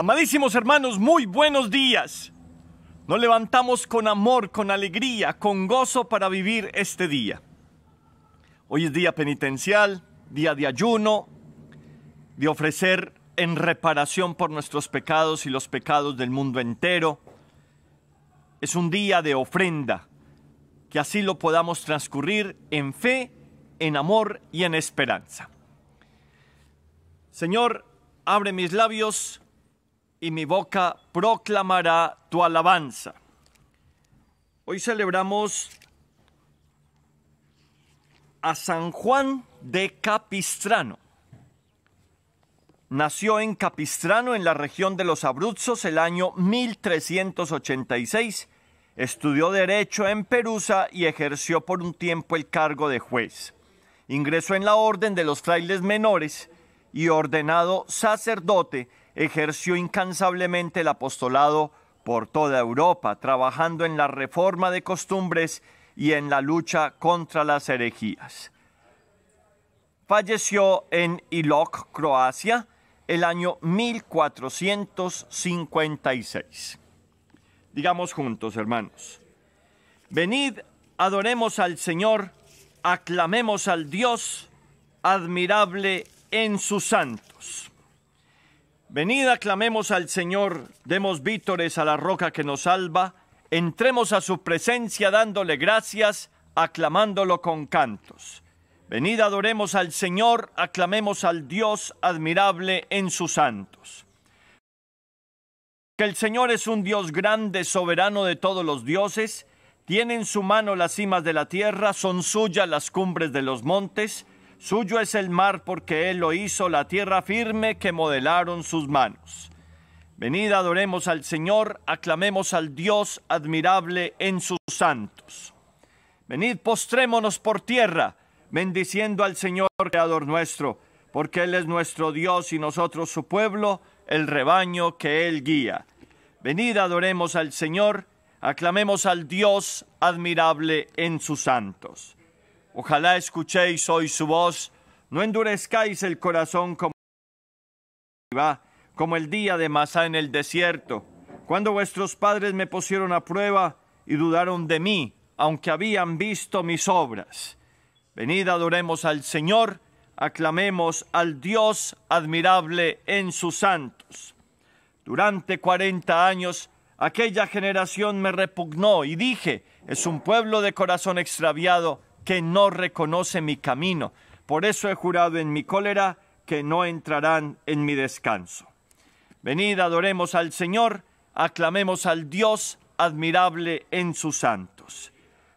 Amadísimos hermanos, muy buenos días. Nos levantamos con amor, con alegría, con gozo para vivir este día. Hoy es día penitencial, día de ayuno, de ofrecer en reparación por nuestros pecados y los pecados del mundo entero. Es un día de ofrenda, que así lo podamos transcurrir en fe, en amor y en esperanza. Señor, abre mis labios y mi boca proclamará tu alabanza. Hoy celebramos a San Juan de Capistrano. Nació en Capistrano, en la región de los Abruzos, el año 1386. Estudió Derecho en Perusa y ejerció por un tiempo el cargo de juez. Ingresó en la Orden de los Frailes Menores y ordenado sacerdote ejerció incansablemente el apostolado por toda Europa, trabajando en la reforma de costumbres y en la lucha contra las herejías. Falleció en Ilok, Croacia, el año 1456. Digamos juntos, hermanos, venid, adoremos al Señor, aclamemos al Dios admirable en sus santos. Venid, aclamemos al Señor, demos vítores a la roca que nos salva, entremos a su presencia dándole gracias, aclamándolo con cantos. Venid, adoremos al Señor, aclamemos al Dios admirable en sus santos. Que el Señor es un Dios grande, soberano de todos los dioses, tiene en su mano las cimas de la tierra, son suyas las cumbres de los montes, Suyo es el mar porque Él lo hizo, la tierra firme que modelaron sus manos. Venid, adoremos al Señor, aclamemos al Dios admirable en sus santos. Venid, postrémonos por tierra, bendiciendo al Señor, Creador nuestro, porque Él es nuestro Dios y nosotros su pueblo, el rebaño que Él guía. Venid, adoremos al Señor, aclamemos al Dios admirable en sus santos. Ojalá escuchéis hoy su voz, no endurezcáis el corazón como como el día de Masá en el desierto, cuando vuestros padres me pusieron a prueba y dudaron de mí, aunque habían visto mis obras. Venid, adoremos al Señor, aclamemos al Dios admirable en sus santos. Durante cuarenta años aquella generación me repugnó y dije, es un pueblo de corazón extraviado, que no reconoce mi camino. Por eso he jurado en mi cólera que no entrarán en mi descanso. Venid, adoremos al Señor, aclamemos al Dios admirable en sus santos.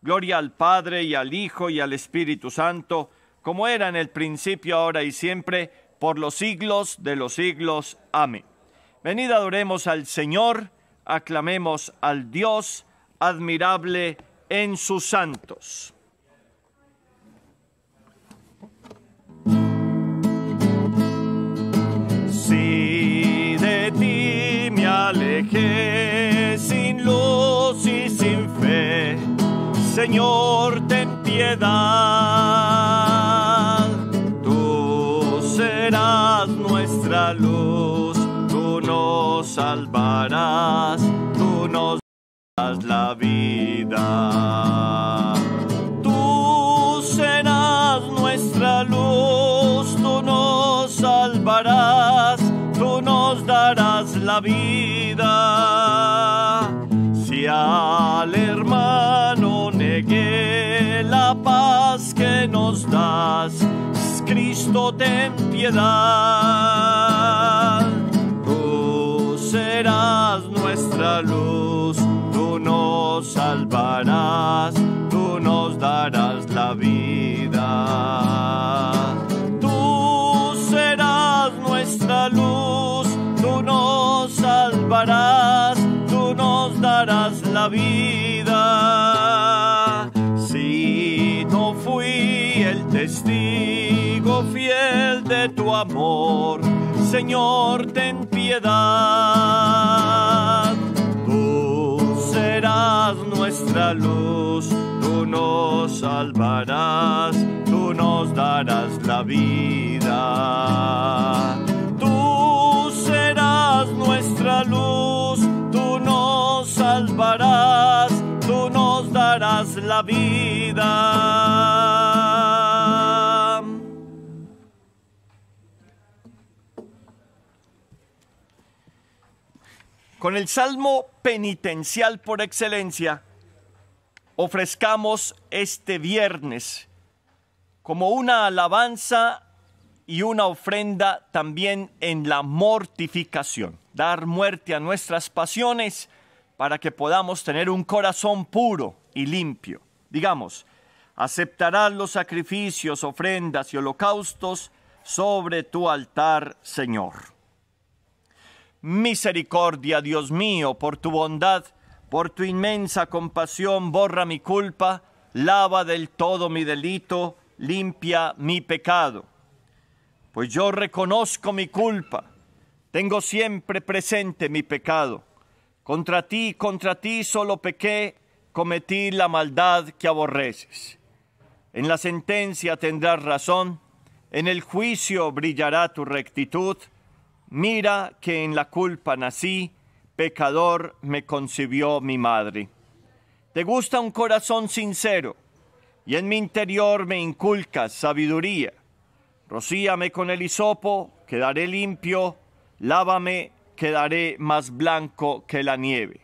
Gloria al Padre y al Hijo y al Espíritu Santo, como era en el principio, ahora y siempre, por los siglos de los siglos. Amén. Venid, adoremos al Señor, aclamemos al Dios admirable en sus santos. Si de ti me alejé sin luz y sin fe, Señor, ten piedad. Tú serás nuestra luz, tú nos salvarás, tú nos darás la vida. al hermano negué la paz que nos das. Cristo, ten piedad. Tú serás nuestra luz, tú nos salvarás, tú nos darás la vida. Tú serás nuestra luz, tú nos salvarás la vida. Si no fui el testigo fiel de tu amor, Señor, ten piedad. Tú serás nuestra luz, tú nos salvarás, tú nos darás la vida. Tú serás nuestra luz la vida. Con el salmo penitencial por excelencia, ofrezcamos este viernes como una alabanza y una ofrenda también en la mortificación, dar muerte a nuestras pasiones para que podamos tener un corazón puro y limpio. Digamos, aceptarás los sacrificios, ofrendas y holocaustos sobre tu altar, Señor. Misericordia, Dios mío, por tu bondad, por tu inmensa compasión, borra mi culpa, lava del todo mi delito, limpia mi pecado. Pues yo reconozco mi culpa, tengo siempre presente mi pecado. Contra ti, contra ti solo pequé cometí la maldad que aborreces. En la sentencia tendrás razón, en el juicio brillará tu rectitud. Mira que en la culpa nací, pecador me concibió mi madre. Te gusta un corazón sincero, y en mi interior me inculcas sabiduría. Rocíame con el hisopo, quedaré limpio, lávame, quedaré más blanco que la nieve.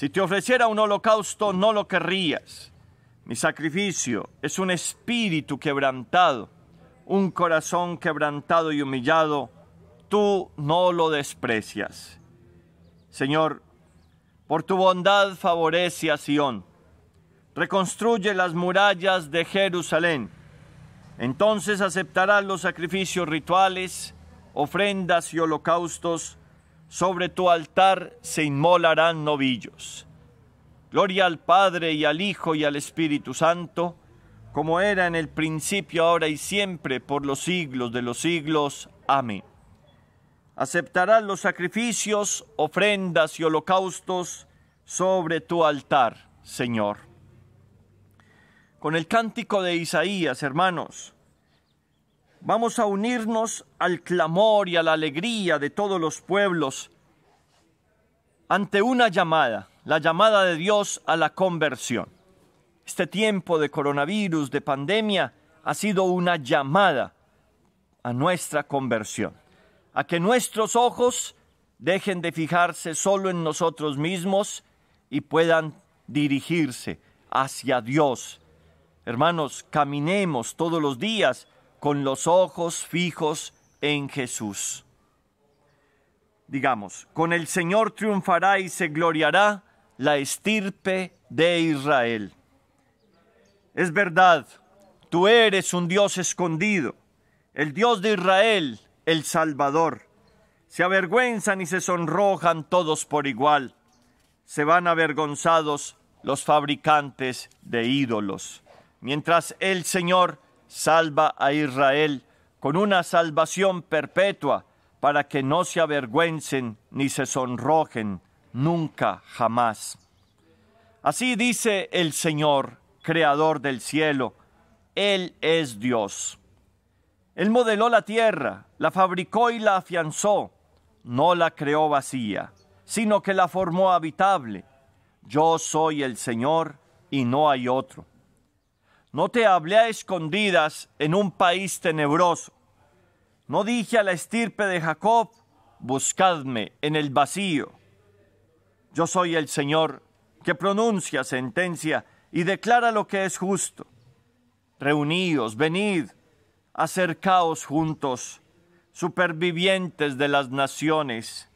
si te ofreciera un holocausto no lo querrías. Mi sacrificio es un espíritu quebrantado, un corazón quebrantado y humillado. Tú no lo desprecias. Señor, por tu bondad favorece a Sión. Reconstruye las murallas de Jerusalén. Entonces aceptarás los sacrificios rituales, ofrendas y holocaustos sobre tu altar se inmolarán novillos. Gloria al Padre y al Hijo y al Espíritu Santo, como era en el principio, ahora y siempre, por los siglos de los siglos. Amén. Aceptarán los sacrificios, ofrendas y holocaustos sobre tu altar, Señor. Con el cántico de Isaías, hermanos, Vamos a unirnos al clamor y a la alegría de todos los pueblos ante una llamada, la llamada de Dios a la conversión. Este tiempo de coronavirus, de pandemia, ha sido una llamada a nuestra conversión, a que nuestros ojos dejen de fijarse solo en nosotros mismos y puedan dirigirse hacia Dios. Hermanos, caminemos todos los días con los ojos fijos en Jesús. Digamos, con el Señor triunfará y se gloriará la estirpe de Israel. Es verdad, tú eres un Dios escondido, el Dios de Israel, el Salvador. Se avergüenzan y se sonrojan todos por igual. Se van avergonzados los fabricantes de ídolos. Mientras el Señor salva a Israel con una salvación perpetua para que no se avergüencen ni se sonrojen nunca jamás. Así dice el Señor, creador del cielo, Él es Dios. Él modeló la tierra, la fabricó y la afianzó, no la creó vacía, sino que la formó habitable. Yo soy el Señor y no hay otro. No te hablé a escondidas en un país tenebroso. No dije a la estirpe de Jacob, buscadme en el vacío. Yo soy el Señor que pronuncia sentencia y declara lo que es justo. Reuníos, venid, acercaos juntos, supervivientes de las naciones.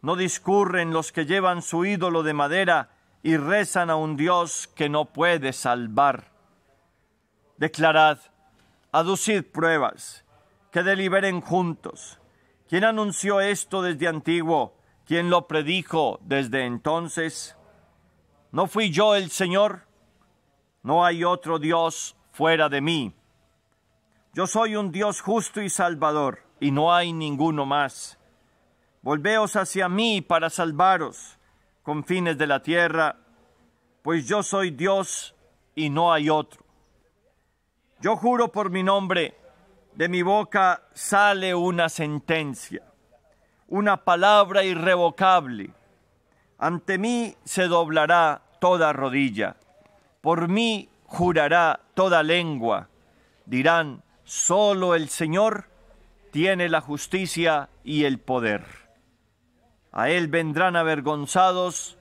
No discurren los que llevan su ídolo de madera y rezan a un Dios que no puede salvar. Declarad, aducid pruebas, que deliberen juntos. ¿Quién anunció esto desde antiguo? ¿Quién lo predijo desde entonces? ¿No fui yo el Señor? No hay otro Dios fuera de mí. Yo soy un Dios justo y salvador, y no hay ninguno más. Volveos hacia mí para salvaros, con fines de la tierra, pues yo soy Dios y no hay otro. Yo juro por mi nombre, de mi boca sale una sentencia, una palabra irrevocable. Ante mí se doblará toda rodilla, por mí jurará toda lengua. Dirán, solo el Señor tiene la justicia y el poder. A él vendrán avergonzados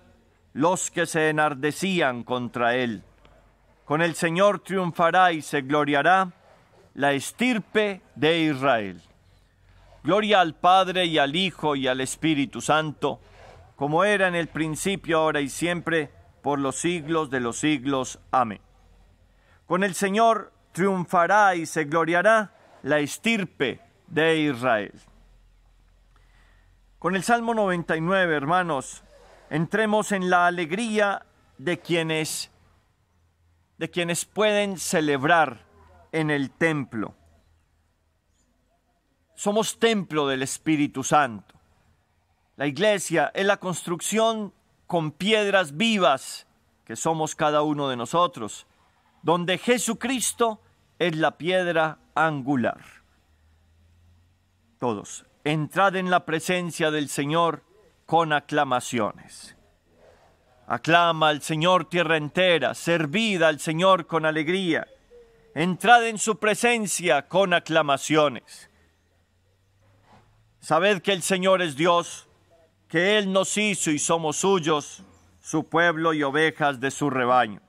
los que se enardecían contra él con el Señor triunfará y se gloriará la estirpe de Israel. Gloria al Padre y al Hijo y al Espíritu Santo, como era en el principio, ahora y siempre, por los siglos de los siglos. Amén. Con el Señor triunfará y se gloriará la estirpe de Israel. Con el Salmo 99, hermanos, entremos en la alegría de quienes de quienes pueden celebrar en el templo. Somos templo del Espíritu Santo. La iglesia es la construcción con piedras vivas que somos cada uno de nosotros, donde Jesucristo es la piedra angular. Todos, entrad en la presencia del Señor con aclamaciones. Aclama al Señor tierra entera, servid al Señor con alegría, entrad en su presencia con aclamaciones. Sabed que el Señor es Dios, que Él nos hizo y somos suyos, su pueblo y ovejas de su rebaño.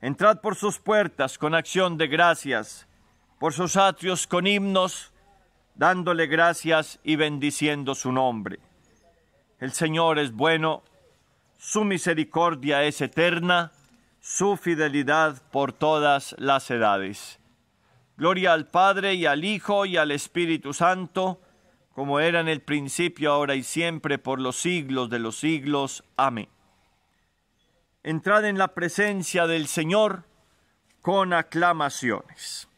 Entrad por sus puertas con acción de gracias, por sus atrios con himnos, dándole gracias y bendiciendo su nombre. El Señor es bueno su misericordia es eterna, su fidelidad por todas las edades. Gloria al Padre y al Hijo y al Espíritu Santo, como era en el principio, ahora y siempre, por los siglos de los siglos. Amén. Entrad en la presencia del Señor con aclamaciones.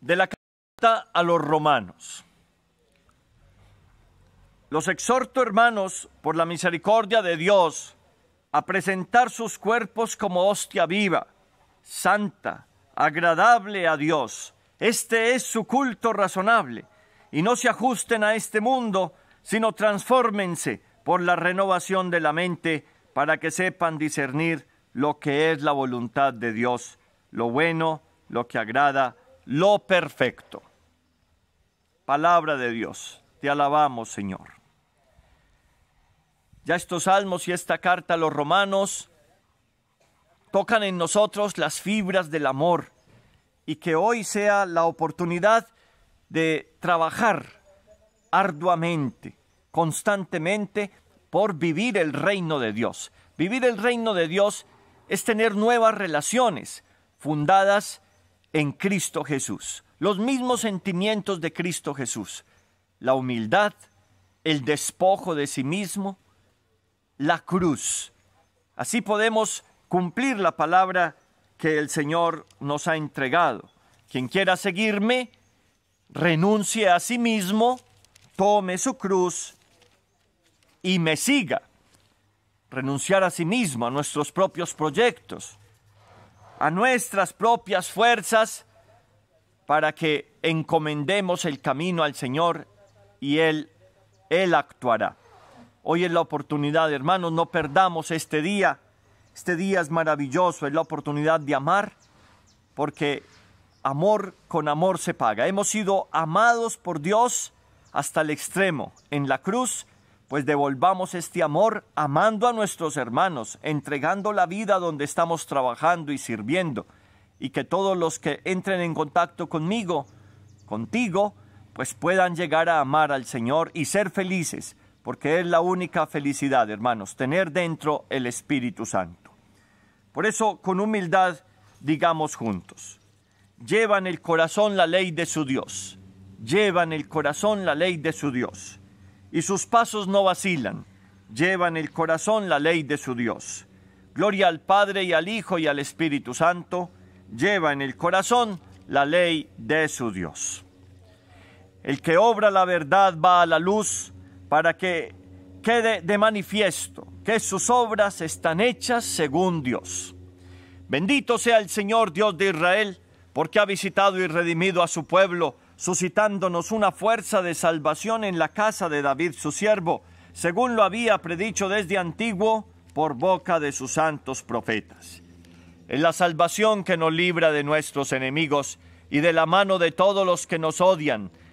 De la carta a los romanos. Los exhorto, hermanos, por la misericordia de Dios, a presentar sus cuerpos como hostia viva, santa, agradable a Dios. Este es su culto razonable. Y no se ajusten a este mundo, sino transfórmense por la renovación de la mente para que sepan discernir lo que es la voluntad de Dios, lo bueno, lo que agrada, lo perfecto. Palabra de Dios. Te alabamos, Señor. Ya estos salmos y esta carta a los romanos tocan en nosotros las fibras del amor y que hoy sea la oportunidad de trabajar arduamente, constantemente, por vivir el reino de Dios. Vivir el reino de Dios es tener nuevas relaciones fundadas en Cristo Jesús, los mismos sentimientos de Cristo Jesús, la humildad, el despojo de sí mismo, la cruz. Así podemos cumplir la palabra que el Señor nos ha entregado. Quien quiera seguirme, renuncie a sí mismo, tome su cruz y me siga. Renunciar a sí mismo, a nuestros propios proyectos, a nuestras propias fuerzas, para que encomendemos el camino al Señor y Él, Él actuará. Hoy es la oportunidad, hermanos, no perdamos este día. Este día es maravilloso, es la oportunidad de amar, porque amor con amor se paga. Hemos sido amados por Dios hasta el extremo en la cruz, pues devolvamos este amor amando a nuestros hermanos, entregando la vida donde estamos trabajando y sirviendo, y que todos los que entren en contacto conmigo, contigo, pues puedan llegar a amar al Señor y ser felices porque es la única felicidad, hermanos, tener dentro el Espíritu Santo. Por eso, con humildad, digamos juntos, lleva en el corazón la ley de su Dios, lleva en el corazón la ley de su Dios, y sus pasos no vacilan, lleva en el corazón la ley de su Dios. Gloria al Padre y al Hijo y al Espíritu Santo, lleva en el corazón la ley de su Dios. El que obra la verdad va a la luz, para que quede de manifiesto que sus obras están hechas según Dios. Bendito sea el Señor Dios de Israel, porque ha visitado y redimido a su pueblo, suscitándonos una fuerza de salvación en la casa de David su siervo, según lo había predicho desde antiguo por boca de sus santos profetas. Es la salvación que nos libra de nuestros enemigos y de la mano de todos los que nos odian,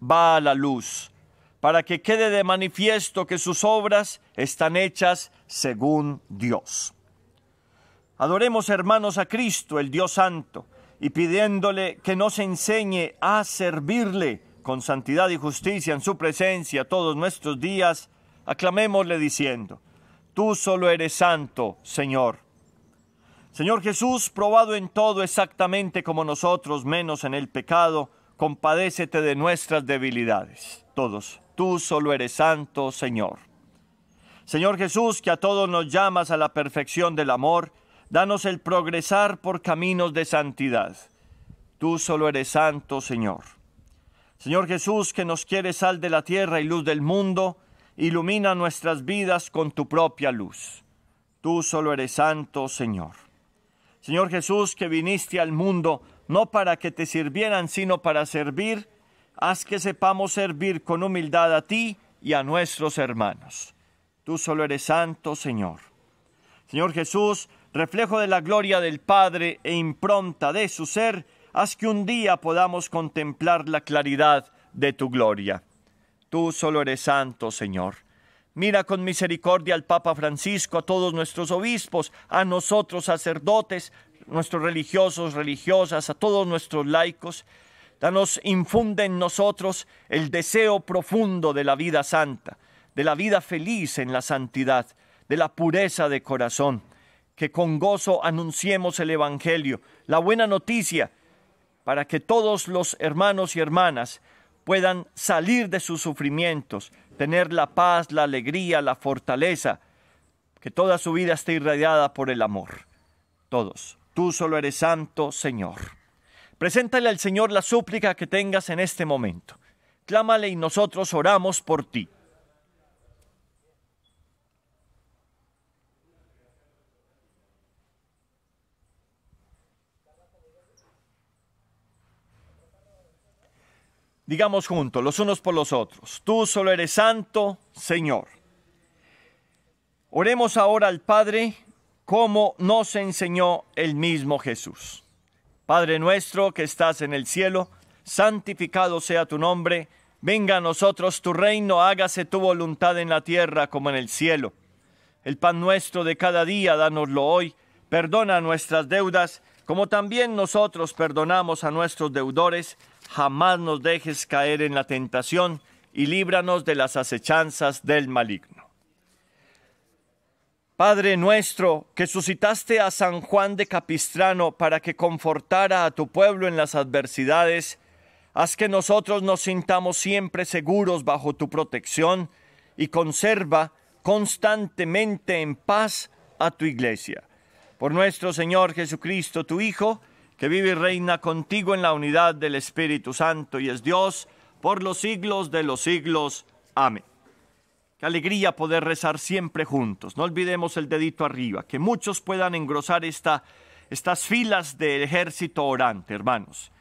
va a la luz, para que quede de manifiesto que sus obras están hechas según Dios. Adoremos hermanos a Cristo, el Dios Santo, y pidiéndole que nos enseñe a servirle con santidad y justicia en su presencia todos nuestros días, aclamémosle diciendo, Tú solo eres santo, Señor. Señor Jesús, probado en todo exactamente como nosotros, menos en el pecado, compadécete de nuestras debilidades, todos. Tú solo eres santo, Señor. Señor Jesús, que a todos nos llamas a la perfección del amor, danos el progresar por caminos de santidad. Tú solo eres santo, Señor. Señor Jesús, que nos quieres sal de la tierra y luz del mundo, ilumina nuestras vidas con tu propia luz. Tú solo eres santo, Señor. Señor Jesús, que viniste al mundo no para que te sirvieran, sino para servir, haz que sepamos servir con humildad a ti y a nuestros hermanos. Tú solo eres santo, Señor. Señor Jesús, reflejo de la gloria del Padre e impronta de su ser, haz que un día podamos contemplar la claridad de tu gloria. Tú solo eres santo, Señor. Mira con misericordia al Papa Francisco, a todos nuestros obispos, a nosotros sacerdotes, nuestros religiosos, religiosas, a todos nuestros laicos. Danos, infunde en nosotros el deseo profundo de la vida santa, de la vida feliz en la santidad, de la pureza de corazón. Que con gozo anunciemos el Evangelio, la buena noticia, para que todos los hermanos y hermanas puedan salir de sus sufrimientos, tener la paz, la alegría, la fortaleza, que toda su vida esté irradiada por el amor. Todos. Tú solo eres santo, Señor. Preséntale al Señor la súplica que tengas en este momento. Clámale y nosotros oramos por ti. Digamos juntos, los unos por los otros, tú solo eres santo, Señor. Oremos ahora al Padre como nos enseñó el mismo Jesús. Padre nuestro que estás en el cielo, santificado sea tu nombre, venga a nosotros tu reino, hágase tu voluntad en la tierra como en el cielo. El pan nuestro de cada día, danoslo hoy, perdona nuestras deudas, como también nosotros perdonamos a nuestros deudores, jamás nos dejes caer en la tentación, y líbranos de las acechanzas del maligno. Padre nuestro, que suscitaste a San Juan de Capistrano para que confortara a tu pueblo en las adversidades, haz que nosotros nos sintamos siempre seguros bajo tu protección y conserva constantemente en paz a tu iglesia. Por nuestro Señor Jesucristo, tu Hijo, que vive y reina contigo en la unidad del Espíritu Santo y es Dios por los siglos de los siglos. Amén. Qué alegría poder rezar siempre juntos. No olvidemos el dedito arriba. Que muchos puedan engrosar esta, estas filas del ejército orante, hermanos.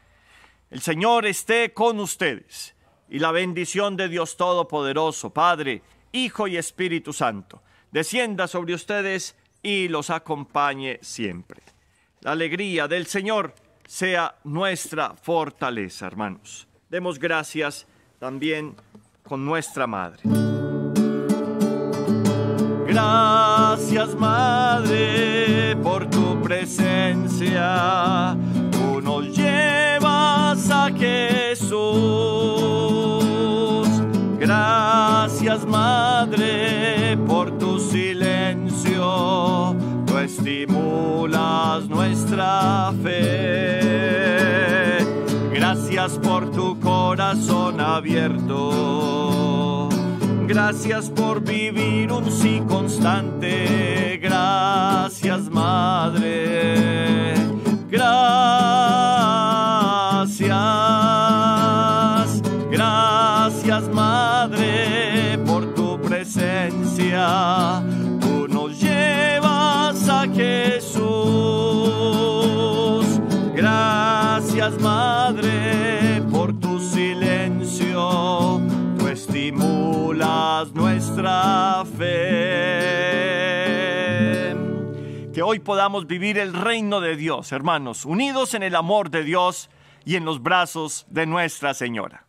El Señor esté con ustedes y la bendición de Dios Todopoderoso, Padre, Hijo y Espíritu Santo, descienda sobre ustedes y los acompañe siempre. La alegría del Señor sea nuestra fortaleza, hermanos. Demos gracias también con nuestra Madre. Gracias Madre por tu presencia, tú nos llevas a Jesús. Gracias Madre por tu silencio, tú estimulas nuestra fe. Gracias por tu corazón abierto. Gracias por vivir un siglo podamos vivir el reino de Dios, hermanos, unidos en el amor de Dios y en los brazos de Nuestra Señora.